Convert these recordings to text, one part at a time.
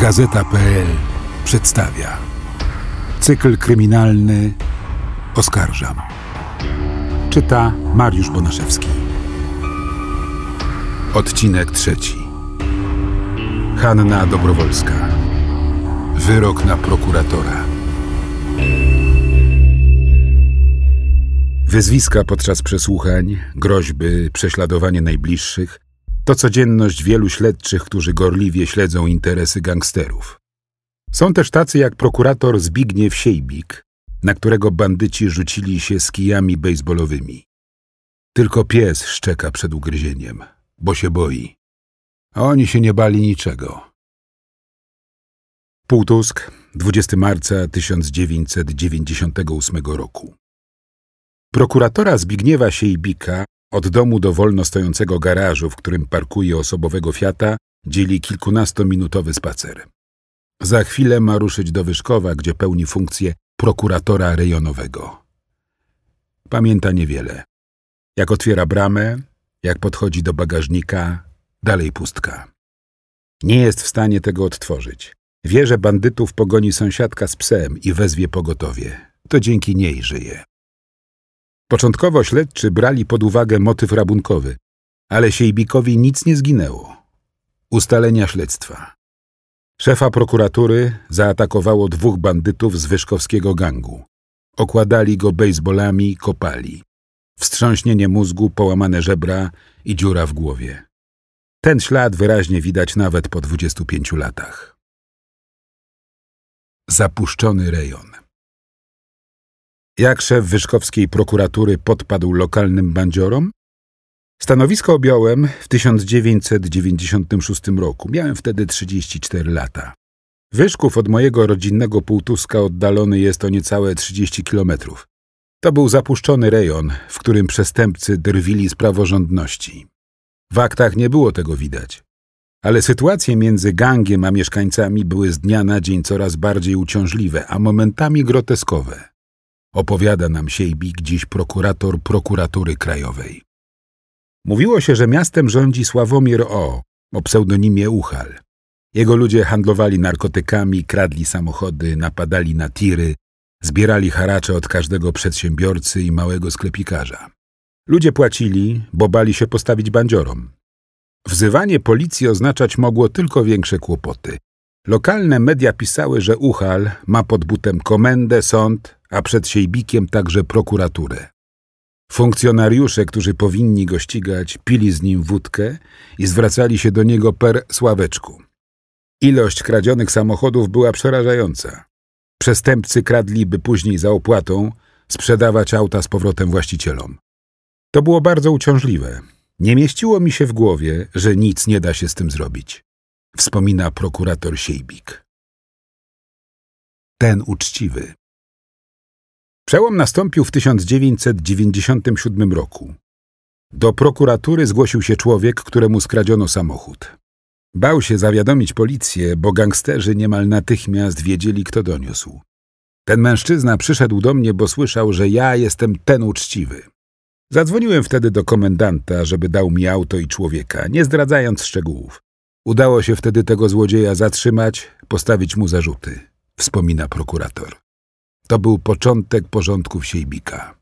Gazeta.pl przedstawia cykl kryminalny Oskarżam. Czyta Mariusz Bonaszewski. Odcinek trzeci. Hanna Dobrowolska. Wyrok na prokuratora. Wyzwiska podczas przesłuchań, groźby, prześladowanie najbliższych to codzienność wielu śledczych, którzy gorliwie śledzą interesy gangsterów. Są też tacy jak prokurator Zbigniew Siejbik, na którego bandyci rzucili się z kijami baseballowymi. Tylko pies szczeka przed ugryzieniem, bo się boi. A oni się nie bali niczego. Półtusk, 20 marca 1998 roku. Prokuratora Zbigniewa Siejbika od domu do wolno stojącego garażu, w którym parkuje osobowego Fiata, dzieli kilkunastominutowy spacer. Za chwilę ma ruszyć do Wyszkowa, gdzie pełni funkcję prokuratora rejonowego. Pamięta niewiele. Jak otwiera bramę, jak podchodzi do bagażnika, dalej pustka. Nie jest w stanie tego odtworzyć. Wie, że bandytów pogoni sąsiadka z psem i wezwie pogotowie. To dzięki niej żyje. Początkowo śledczy brali pod uwagę motyw rabunkowy, ale Siejbikowi nic nie zginęło. Ustalenia śledztwa. Szefa prokuratury zaatakowało dwóch bandytów z Wyszkowskiego gangu. Okładali go bejsbolami, kopali. Wstrząśnienie mózgu, połamane żebra i dziura w głowie. Ten ślad wyraźnie widać nawet po 25 latach. Zapuszczony rejon. Jak szef Wyszkowskiej prokuratury podpadł lokalnym bandziorom? Stanowisko objąłem w 1996 roku. Miałem wtedy 34 lata. Wyszków od mojego rodzinnego Półtuska oddalony jest o niecałe 30 kilometrów. To był zapuszczony rejon, w którym przestępcy drwili z praworządności. W aktach nie było tego widać. Ale sytuacje między gangiem a mieszkańcami były z dnia na dzień coraz bardziej uciążliwe, a momentami groteskowe opowiada nam Siejbik, dziś prokurator prokuratury krajowej. Mówiło się, że miastem rządzi Sławomir O. o pseudonimie Uchal. Jego ludzie handlowali narkotykami, kradli samochody, napadali na tiry, zbierali haracze od każdego przedsiębiorcy i małego sklepikarza. Ludzie płacili, bo bali się postawić bandziorom. Wzywanie policji oznaczać mogło tylko większe kłopoty. Lokalne media pisały, że Uchal ma pod butem komendę, sąd, a przed Siejbikiem także prokuraturę. Funkcjonariusze, którzy powinni go ścigać, pili z nim wódkę i zwracali się do niego per sławeczku. Ilość kradzionych samochodów była przerażająca. Przestępcy kradliby później za opłatą sprzedawać auta z powrotem właścicielom. To było bardzo uciążliwe. Nie mieściło mi się w głowie, że nic nie da się z tym zrobić, wspomina prokurator Siejbik. Ten uczciwy, Przełom nastąpił w 1997 roku. Do prokuratury zgłosił się człowiek, któremu skradziono samochód. Bał się zawiadomić policję, bo gangsterzy niemal natychmiast wiedzieli, kto doniósł. Ten mężczyzna przyszedł do mnie, bo słyszał, że ja jestem ten uczciwy. Zadzwoniłem wtedy do komendanta, żeby dał mi auto i człowieka, nie zdradzając szczegółów. Udało się wtedy tego złodzieja zatrzymać, postawić mu zarzuty, wspomina prokurator. To był początek porządków Siejbika.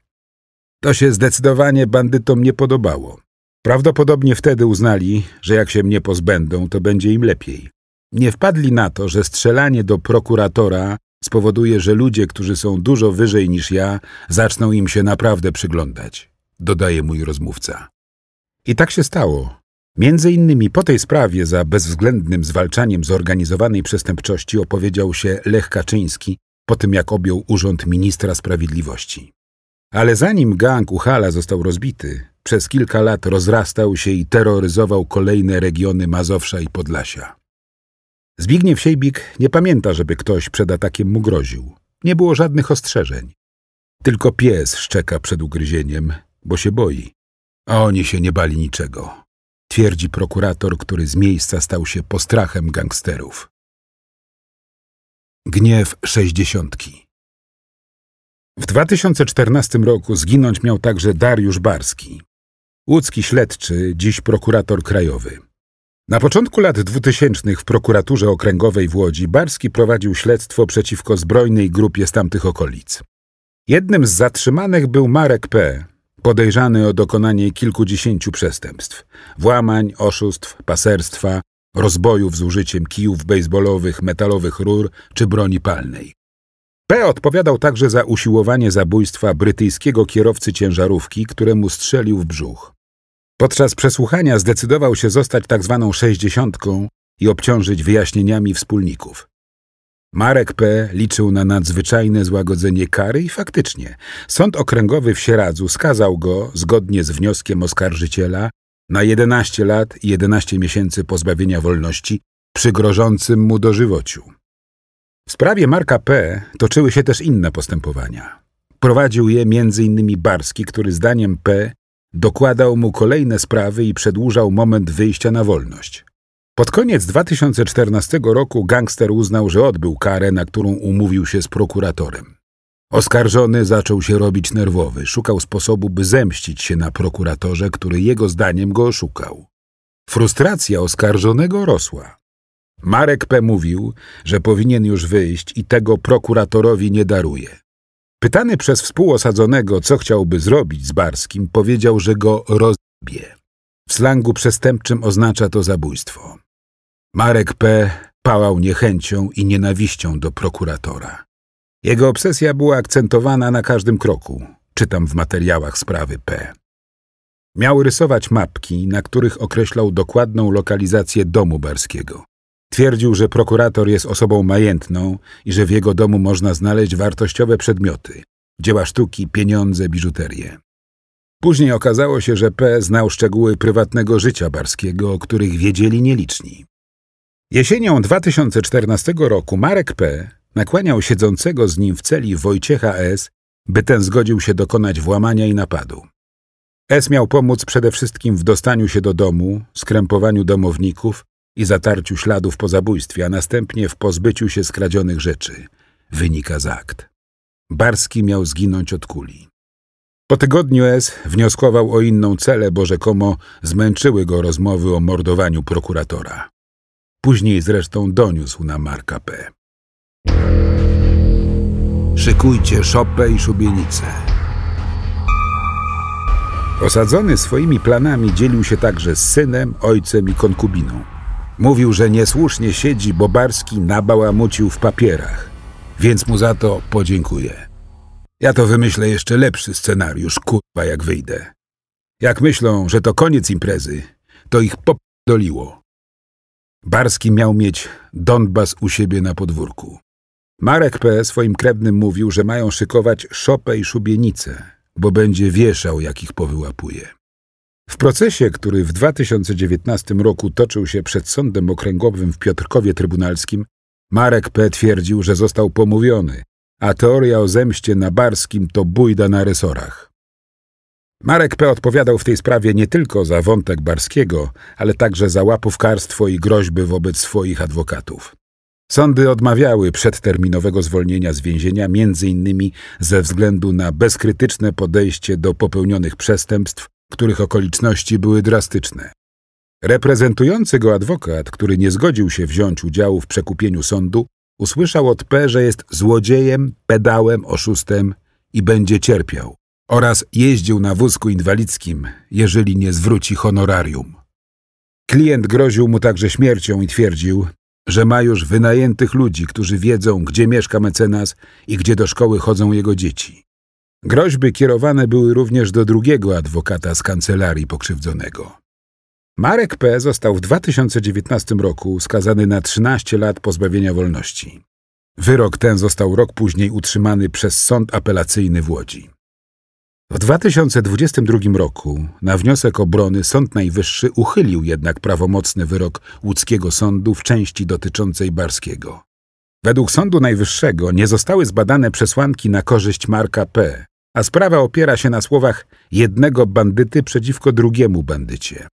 To się zdecydowanie bandytom nie podobało. Prawdopodobnie wtedy uznali, że jak się mnie pozbędą, to będzie im lepiej. Nie wpadli na to, że strzelanie do prokuratora spowoduje, że ludzie, którzy są dużo wyżej niż ja, zaczną im się naprawdę przyglądać, dodaje mój rozmówca. I tak się stało. Między innymi po tej sprawie za bezwzględnym zwalczaniem zorganizowanej przestępczości opowiedział się Lech Kaczyński, po tym jak objął urząd ministra sprawiedliwości. Ale zanim gang Uchala został rozbity, przez kilka lat rozrastał się i terroryzował kolejne regiony Mazowsza i Podlasia. Zbigniew Siejbik nie pamięta, żeby ktoś przed atakiem mu groził. Nie było żadnych ostrzeżeń. Tylko pies szczeka przed ugryzieniem, bo się boi. A oni się nie bali niczego. Twierdzi prokurator, który z miejsca stał się postrachem gangsterów. Gniew sześćdziesiątki. W 2014 roku zginąć miał także Dariusz Barski, łódzki śledczy, dziś prokurator krajowy. Na początku lat 2000 w prokuraturze okręgowej w Łodzi Barski prowadził śledztwo przeciwko zbrojnej grupie z tamtych okolic. Jednym z zatrzymanych był Marek P., podejrzany o dokonanie kilkudziesięciu przestępstw: włamań, oszustw, paserstwa, rozbojów z użyciem kijów baseballowych, metalowych rur czy broni palnej. P odpowiadał także za usiłowanie zabójstwa brytyjskiego kierowcy ciężarówki, któremu strzelił w brzuch. Podczas przesłuchania zdecydował się zostać tzw. Tak sześćdziesiątką i obciążyć wyjaśnieniami wspólników. Marek P. liczył na nadzwyczajne złagodzenie kary i faktycznie sąd okręgowy w Sieradzu skazał go, zgodnie z wnioskiem oskarżyciela, na 11 lat i 11 miesięcy pozbawienia wolności przy grożącym mu dożywociu. W sprawie Marka P. toczyły się też inne postępowania. Prowadził je m.in. Barski, który zdaniem P. dokładał mu kolejne sprawy i przedłużał moment wyjścia na wolność. Pod koniec 2014 roku gangster uznał, że odbył karę, na którą umówił się z prokuratorem. Oskarżony zaczął się robić nerwowy. Szukał sposobu, by zemścić się na prokuratorze, który jego zdaniem go oszukał. Frustracja oskarżonego rosła. Marek P. mówił, że powinien już wyjść i tego prokuratorowi nie daruje. Pytany przez współosadzonego, co chciałby zrobić z Barskim, powiedział, że go rozbije. W slangu przestępczym oznacza to zabójstwo. Marek P. pałał niechęcią i nienawiścią do prokuratora. Jego obsesja była akcentowana na każdym kroku, czytam w materiałach sprawy P. Miał rysować mapki, na których określał dokładną lokalizację domu Barskiego. Twierdził, że prokurator jest osobą majętną i że w jego domu można znaleźć wartościowe przedmioty, dzieła sztuki, pieniądze, biżuterię. Później okazało się, że P. znał szczegóły prywatnego życia Barskiego, o których wiedzieli nieliczni. Jesienią 2014 roku Marek P., nakłaniał siedzącego z nim w celi Wojciecha S., by ten zgodził się dokonać włamania i napadu. S miał pomóc przede wszystkim w dostaniu się do domu, skrępowaniu domowników i zatarciu śladów po zabójstwie, a następnie w pozbyciu się skradzionych rzeczy. Wynika z akt. Barski miał zginąć od kuli. Po tygodniu S wnioskował o inną celę, bo rzekomo zmęczyły go rozmowy o mordowaniu prokuratora. Później zresztą doniósł na Marka P. Szykujcie szopę i szubienicę. Osadzony swoimi planami dzielił się także z synem, ojcem i konkubiną. Mówił, że niesłusznie siedzi, bo Barski nabałamucił w papierach, więc mu za to podziękuję. Ja to wymyślę jeszcze lepszy scenariusz, kurwa, jak wyjdę. Jak myślą, że to koniec imprezy, to ich popdoliło. Barski miał mieć Donbas u siebie na podwórku. Marek P. swoim krewnym mówił, że mają szykować szopę i szubienicę, bo będzie wieszał, jak ich powyłapuje. W procesie, który w 2019 roku toczył się przed Sądem Okręgowym w Piotrkowie Trybunalskim, Marek P. twierdził, że został pomówiony, a teoria o zemście na Barskim to bójda na resorach. Marek P. odpowiadał w tej sprawie nie tylko za wątek Barskiego, ale także za łapówkarstwo i groźby wobec swoich adwokatów. Sądy odmawiały przedterminowego zwolnienia z więzienia m.in. ze względu na bezkrytyczne podejście do popełnionych przestępstw, których okoliczności były drastyczne. Reprezentujący go adwokat, który nie zgodził się wziąć udziału w przekupieniu sądu, usłyszał od P, że jest złodziejem, pedałem, oszustem i będzie cierpiał. Oraz jeździł na wózku inwalidzkim, jeżeli nie zwróci honorarium. Klient groził mu także śmiercią i twierdził, że ma już wynajętych ludzi, którzy wiedzą, gdzie mieszka mecenas i gdzie do szkoły chodzą jego dzieci. Groźby kierowane były również do drugiego adwokata z kancelarii pokrzywdzonego. Marek P. został w 2019 roku skazany na 13 lat pozbawienia wolności. Wyrok ten został rok później utrzymany przez sąd apelacyjny w Łodzi. W 2022 roku na wniosek obrony Sąd Najwyższy uchylił jednak prawomocny wyrok łódzkiego sądu w części dotyczącej Barskiego. Według Sądu Najwyższego nie zostały zbadane przesłanki na korzyść Marka P., a sprawa opiera się na słowach jednego bandyty przeciwko drugiemu bandycie.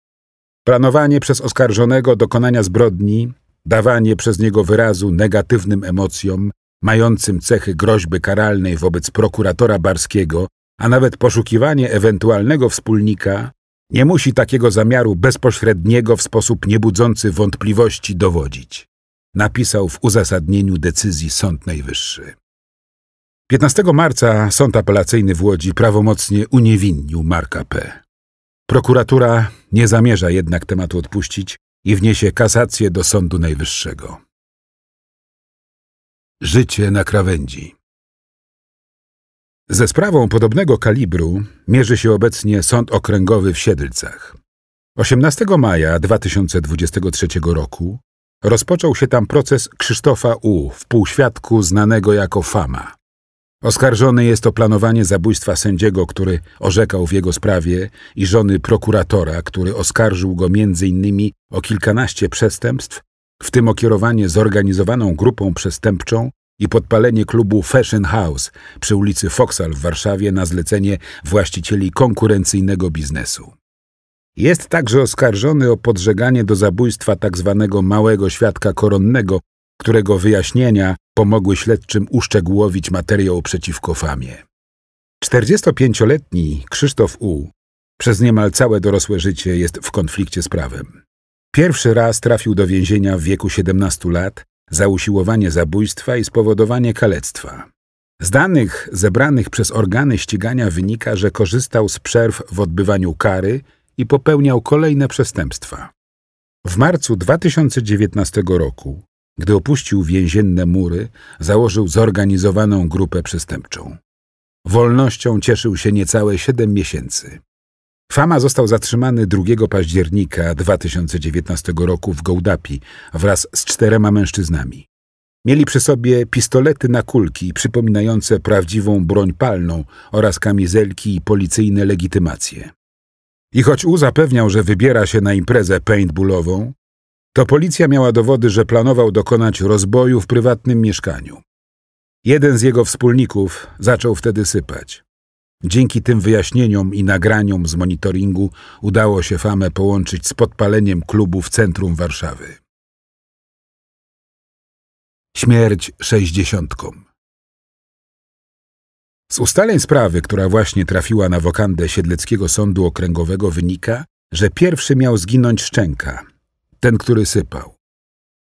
Planowanie przez oskarżonego dokonania zbrodni, dawanie przez niego wyrazu negatywnym emocjom, mającym cechy groźby karalnej wobec prokuratora Barskiego a nawet poszukiwanie ewentualnego wspólnika nie musi takiego zamiaru bezpośredniego w sposób niebudzący wątpliwości dowodzić, napisał w uzasadnieniu decyzji Sąd Najwyższy. 15 marca Sąd Apelacyjny w Łodzi prawomocnie uniewinnił Marka P. Prokuratura nie zamierza jednak tematu odpuścić i wniesie kasację do Sądu Najwyższego. Życie na krawędzi. Ze sprawą podobnego kalibru mierzy się obecnie Sąd Okręgowy w Siedlcach. 18 maja 2023 roku rozpoczął się tam proces Krzysztofa U. w półświadku znanego jako Fama. Oskarżony jest o planowanie zabójstwa sędziego, który orzekał w jego sprawie i żony prokuratora, który oskarżył go m.in. o kilkanaście przestępstw, w tym o kierowanie zorganizowaną grupą przestępczą i podpalenie klubu Fashion House przy ulicy Foxal w Warszawie na zlecenie właścicieli konkurencyjnego biznesu. Jest także oskarżony o podżeganie do zabójstwa tzw. Tak małego świadka koronnego, którego wyjaśnienia pomogły śledczym uszczegółowić materiał przeciwko famie. 45-letni Krzysztof U. przez niemal całe dorosłe życie jest w konflikcie z prawem. Pierwszy raz trafił do więzienia w wieku 17 lat, za usiłowanie zabójstwa i spowodowanie kalectwa. Z danych zebranych przez organy ścigania wynika, że korzystał z przerw w odbywaniu kary i popełniał kolejne przestępstwa. W marcu 2019 roku, gdy opuścił więzienne mury, założył zorganizowaną grupę przestępczą. Wolnością cieszył się niecałe 7 miesięcy. Fama został zatrzymany 2 października 2019 roku w Gołdapi wraz z czterema mężczyznami. Mieli przy sobie pistolety na kulki przypominające prawdziwą broń palną oraz kamizelki i policyjne legitymacje. I choć U zapewniał, że wybiera się na imprezę paintballową, to policja miała dowody, że planował dokonać rozboju w prywatnym mieszkaniu. Jeden z jego wspólników zaczął wtedy sypać. Dzięki tym wyjaśnieniom i nagraniom z monitoringu udało się famę połączyć z podpaleniem klubu w centrum Warszawy. Śmierć sześćdziesiątkom. Z ustaleń sprawy, która właśnie trafiła na wokandę Siedleckiego Sądu Okręgowego wynika, że pierwszy miał zginąć Szczęka, ten, który sypał.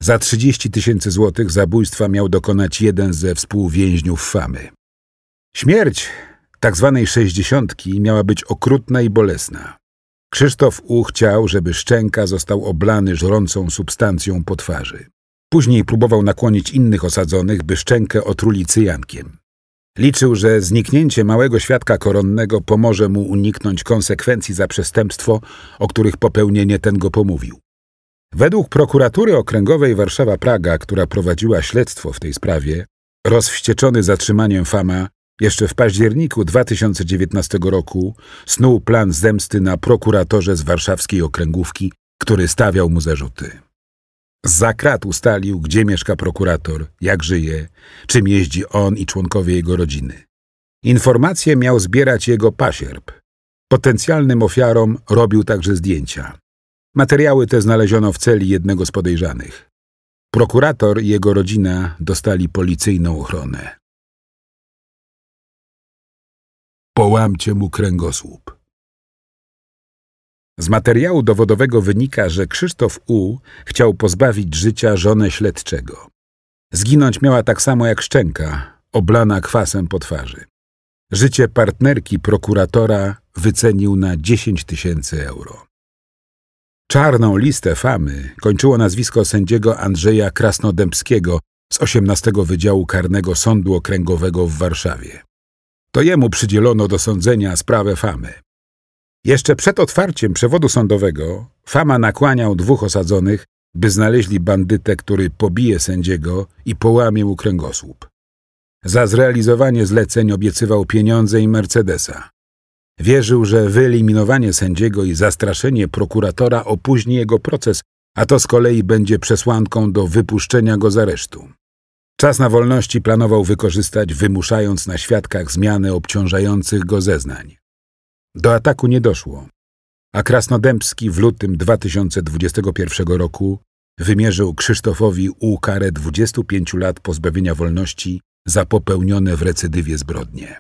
Za 30 tysięcy złotych zabójstwa miał dokonać jeden ze współwięźniów Famy. Śmierć tak zwanej sześćdziesiątki miała być okrutna i bolesna. Krzysztof U chciał, żeby Szczęka został oblany żrącą substancją po twarzy. Później próbował nakłonić innych osadzonych, by Szczękę otruli cyjankiem. Liczył, że zniknięcie małego świadka koronnego pomoże mu uniknąć konsekwencji za przestępstwo, o których popełnienie ten go pomówił. Według prokuratury okręgowej Warszawa-Praga, która prowadziła śledztwo w tej sprawie, rozwścieczony zatrzymaniem Fama jeszcze w październiku 2019 roku snuł plan zemsty na prokuratorze z warszawskiej okręgówki, który stawiał mu zarzuty. Za krat ustalił, gdzie mieszka prokurator, jak żyje, czym jeździ on i członkowie jego rodziny. Informacje miał zbierać jego pasierb. Potencjalnym ofiarom robił także zdjęcia. Materiały te znaleziono w celi jednego z podejrzanych. Prokurator i jego rodzina dostali policyjną ochronę. połamcie mu kręgosłup. Z materiału dowodowego wynika, że Krzysztof U. chciał pozbawić życia żonę śledczego. Zginąć miała tak samo jak szczęka, oblana kwasem po twarzy. Życie partnerki prokuratora wycenił na 10 tysięcy euro. Czarną listę famy kończyło nazwisko sędziego Andrzeja Krasnodębskiego z 18 Wydziału Karnego Sądu Okręgowego w Warszawie. To jemu przydzielono do sądzenia sprawę Famy. Jeszcze przed otwarciem przewodu sądowego Fama nakłaniał dwóch osadzonych, by znaleźli bandytę, który pobije sędziego i połamie mu kręgosłup. Za zrealizowanie zleceń obiecywał pieniądze i Mercedesa. Wierzył, że wyeliminowanie sędziego i zastraszenie prokuratora opóźni jego proces, a to z kolei będzie przesłanką do wypuszczenia go z aresztu. Czas na wolności planował wykorzystać, wymuszając na świadkach zmianę obciążających go zeznań. Do ataku nie doszło, a Krasnodębski w lutym 2021 roku wymierzył Krzysztofowi U karę 25 lat pozbawienia wolności za popełnione w recydywie zbrodnie.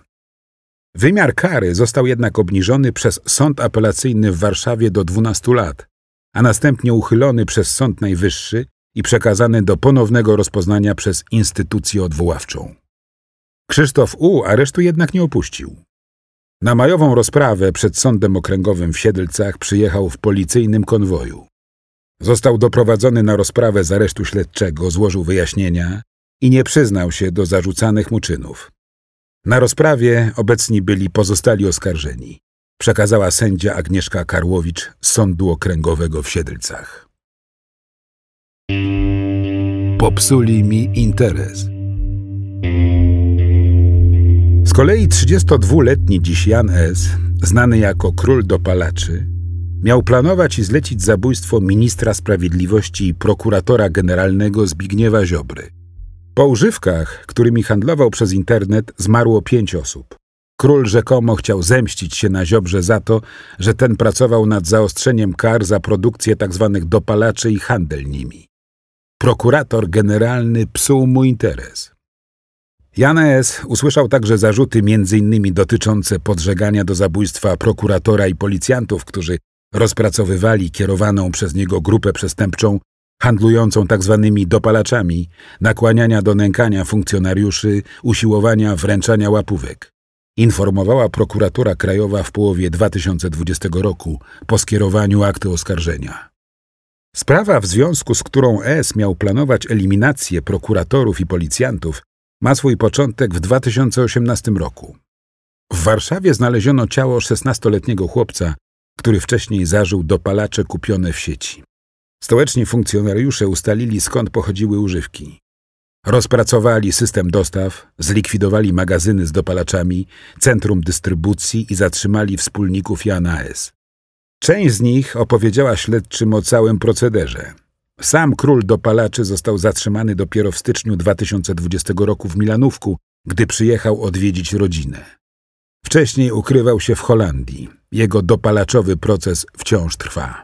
Wymiar kary został jednak obniżony przez Sąd Apelacyjny w Warszawie do 12 lat, a następnie uchylony przez Sąd Najwyższy i przekazany do ponownego rozpoznania przez instytucję odwoławczą. Krzysztof U. aresztu jednak nie opuścił. Na majową rozprawę przed sądem okręgowym w Siedlcach przyjechał w policyjnym konwoju. Został doprowadzony na rozprawę z aresztu śledczego, złożył wyjaśnienia i nie przyznał się do zarzucanych mu czynów. Na rozprawie obecni byli pozostali oskarżeni, przekazała sędzia Agnieszka Karłowicz z Sądu Okręgowego w Siedlcach. Popsuli mi interes. Z kolei 32-letni dziś Jan S., znany jako król dopalaczy, miał planować i zlecić zabójstwo ministra sprawiedliwości i prokuratora generalnego Zbigniewa Ziobry. Po używkach, którymi handlował przez internet, zmarło pięć osób. Król rzekomo chciał zemścić się na Ziobrze za to, że ten pracował nad zaostrzeniem kar za produkcję tzw. Tak dopalaczy i handel nimi prokurator generalny psuł mu interes. Janes usłyszał także zarzuty m.in. dotyczące podżegania do zabójstwa prokuratora i policjantów, którzy rozpracowywali kierowaną przez niego grupę przestępczą handlującą tzw. Tak dopalaczami, nakłaniania do nękania funkcjonariuszy, usiłowania wręczania łapówek. Informowała prokuratura krajowa w połowie 2020 roku po skierowaniu aktu oskarżenia. Sprawa, w związku z którą e S miał planować eliminację prokuratorów i policjantów, ma swój początek w 2018 roku. W Warszawie znaleziono ciało 16-letniego chłopca, który wcześniej zażył dopalacze kupione w sieci. Stołeczni funkcjonariusze ustalili, skąd pochodziły używki. Rozpracowali system dostaw, zlikwidowali magazyny z dopalaczami, centrum dystrybucji i zatrzymali wspólników Jana S. Część z nich opowiedziała śledczym o całym procederze. Sam król dopalaczy został zatrzymany dopiero w styczniu 2020 roku w Milanówku, gdy przyjechał odwiedzić rodzinę. Wcześniej ukrywał się w Holandii. Jego dopalaczowy proces wciąż trwa.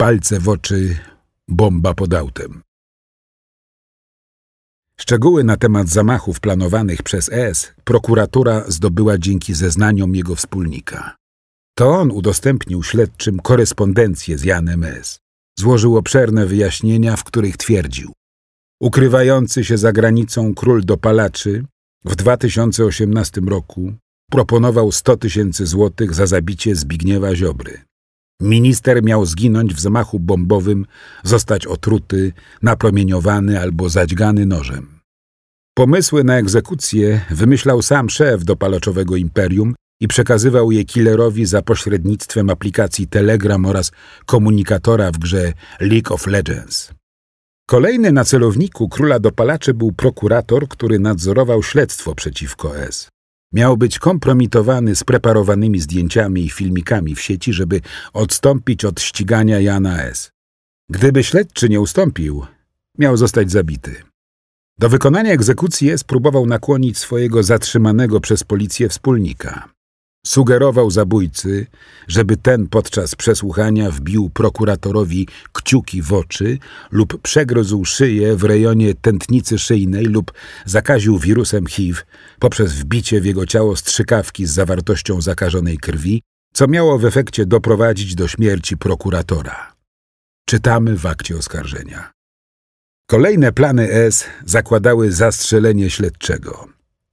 Palce w oczy, bomba pod autem. Szczegóły na temat zamachów planowanych przez S prokuratura zdobyła dzięki zeznaniom jego wspólnika. To on udostępnił śledczym korespondencję z Janem S. Złożył obszerne wyjaśnienia, w których twierdził: Ukrywający się za granicą król dopalaczy w 2018 roku proponował 100 tysięcy złotych za zabicie Zbigniewa Ziobry. Minister miał zginąć w zamachu bombowym, zostać otruty, napromieniowany albo zadźgany nożem. Pomysły na egzekucję wymyślał sam szef dopalaczowego imperium i przekazywał je killerowi za pośrednictwem aplikacji Telegram oraz komunikatora w grze League of Legends. Kolejny na celowniku króla dopalaczy był prokurator, który nadzorował śledztwo przeciwko S. Miał być kompromitowany z preparowanymi zdjęciami i filmikami w sieci, żeby odstąpić od ścigania Jana S. Gdyby śledczy nie ustąpił, miał zostać zabity. Do wykonania egzekucji S próbował nakłonić swojego zatrzymanego przez policję wspólnika. Sugerował zabójcy, żeby ten podczas przesłuchania wbił prokuratorowi kciuki w oczy lub przegryzł szyję w rejonie tętnicy szyjnej lub zakaził wirusem HIV poprzez wbicie w jego ciało strzykawki z zawartością zakażonej krwi, co miało w efekcie doprowadzić do śmierci prokuratora. Czytamy w akcie oskarżenia. Kolejne plany S zakładały zastrzelenie śledczego.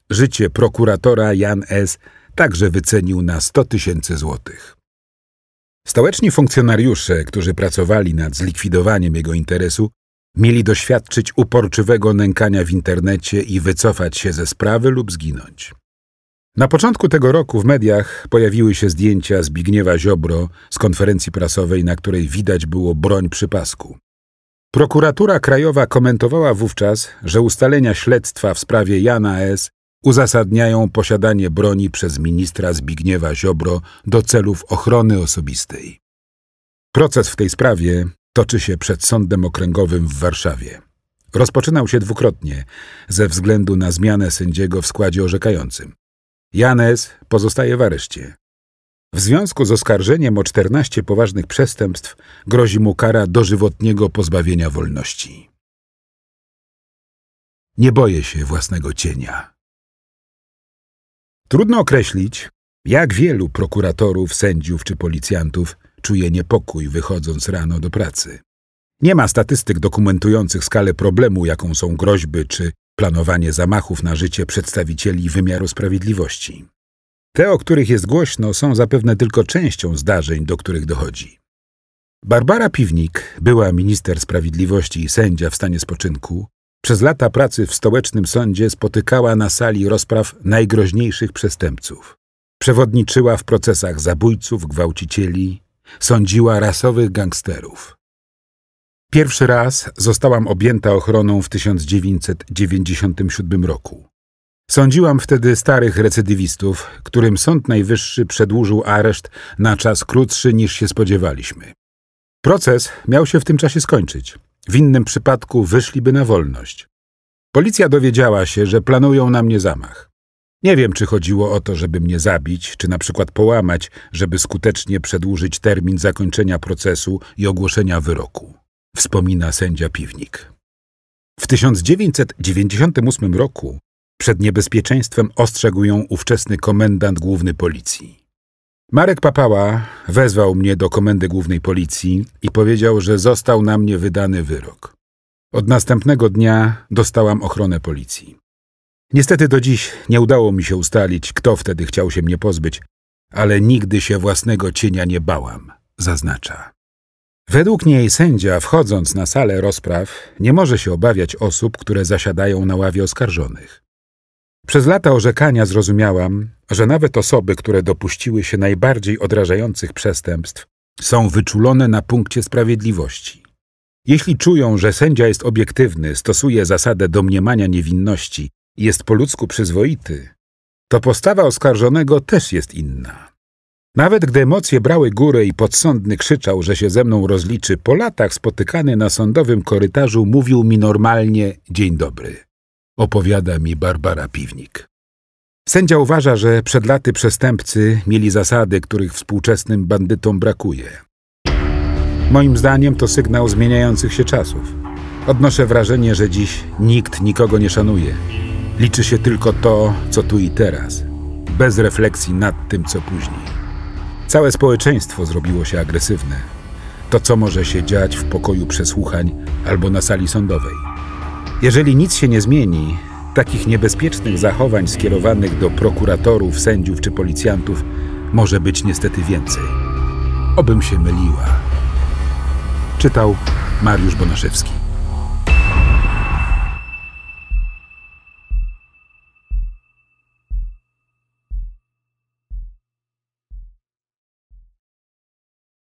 Życie prokuratora Jan S także wycenił na 100 tysięcy złotych. Stołeczni funkcjonariusze, którzy pracowali nad zlikwidowaniem jego interesu, mieli doświadczyć uporczywego nękania w internecie i wycofać się ze sprawy lub zginąć. Na początku tego roku w mediach pojawiły się zdjęcia Zbigniewa Ziobro z konferencji prasowej, na której widać było broń przy pasku. Prokuratura Krajowa komentowała wówczas, że ustalenia śledztwa w sprawie Jana S uzasadniają posiadanie broni przez ministra Zbigniewa Ziobro do celów ochrony osobistej. Proces w tej sprawie toczy się przed Sądem Okręgowym w Warszawie. Rozpoczynał się dwukrotnie ze względu na zmianę sędziego w składzie orzekającym. Janes pozostaje w areszcie. W związku z oskarżeniem o 14 poważnych przestępstw grozi mu kara dożywotniego pozbawienia wolności. Nie boję się własnego cienia. Trudno określić, jak wielu prokuratorów, sędziów czy policjantów czuje niepokój wychodząc rano do pracy. Nie ma statystyk dokumentujących skalę problemu, jaką są groźby czy planowanie zamachów na życie przedstawicieli wymiaru sprawiedliwości. Te, o których jest głośno, są zapewne tylko częścią zdarzeń, do których dochodzi. Barbara Piwnik, była minister sprawiedliwości i sędzia w stanie spoczynku, przez lata pracy w stołecznym sądzie spotykała na sali rozpraw najgroźniejszych przestępców. Przewodniczyła w procesach zabójców, gwałcicieli, sądziła rasowych gangsterów. Pierwszy raz zostałam objęta ochroną w 1997 roku. Sądziłam wtedy starych recydywistów, którym Sąd Najwyższy przedłużył areszt na czas krótszy niż się spodziewaliśmy. Proces miał się w tym czasie skończyć. W innym przypadku wyszliby na wolność. Policja dowiedziała się, że planują na mnie zamach. Nie wiem, czy chodziło o to, żeby mnie zabić, czy na przykład połamać, żeby skutecznie przedłużyć termin zakończenia procesu i ogłoszenia wyroku, wspomina sędzia Piwnik. W 1998 roku przed niebezpieczeństwem ostrzegł ją ówczesny komendant główny policji. Marek Papała wezwał mnie do Komendy Głównej Policji i powiedział, że został na mnie wydany wyrok. Od następnego dnia dostałam ochronę policji. Niestety do dziś nie udało mi się ustalić, kto wtedy chciał się mnie pozbyć, ale nigdy się własnego cienia nie bałam, zaznacza. Według niej sędzia, wchodząc na salę rozpraw, nie może się obawiać osób, które zasiadają na ławie oskarżonych. Przez lata orzekania zrozumiałam, że nawet osoby, które dopuściły się najbardziej odrażających przestępstw, są wyczulone na punkcie sprawiedliwości. Jeśli czują, że sędzia jest obiektywny, stosuje zasadę domniemania niewinności i jest po ludzku przyzwoity, to postawa oskarżonego też jest inna. Nawet gdy emocje brały górę i podsądny krzyczał, że się ze mną rozliczy, po latach spotykany na sądowym korytarzu mówił mi normalnie dzień dobry opowiada mi Barbara Piwnik. Sędzia uważa, że przed laty przestępcy mieli zasady, których współczesnym bandytom brakuje. Moim zdaniem to sygnał zmieniających się czasów. Odnoszę wrażenie, że dziś nikt nikogo nie szanuje. Liczy się tylko to, co tu i teraz, bez refleksji nad tym, co później. Całe społeczeństwo zrobiło się agresywne. To, co może się dziać w pokoju przesłuchań albo na sali sądowej. Jeżeli nic się nie zmieni, takich niebezpiecznych zachowań skierowanych do prokuratorów, sędziów czy policjantów może być niestety więcej. Obym się myliła. Czytał Mariusz Bonaszewski.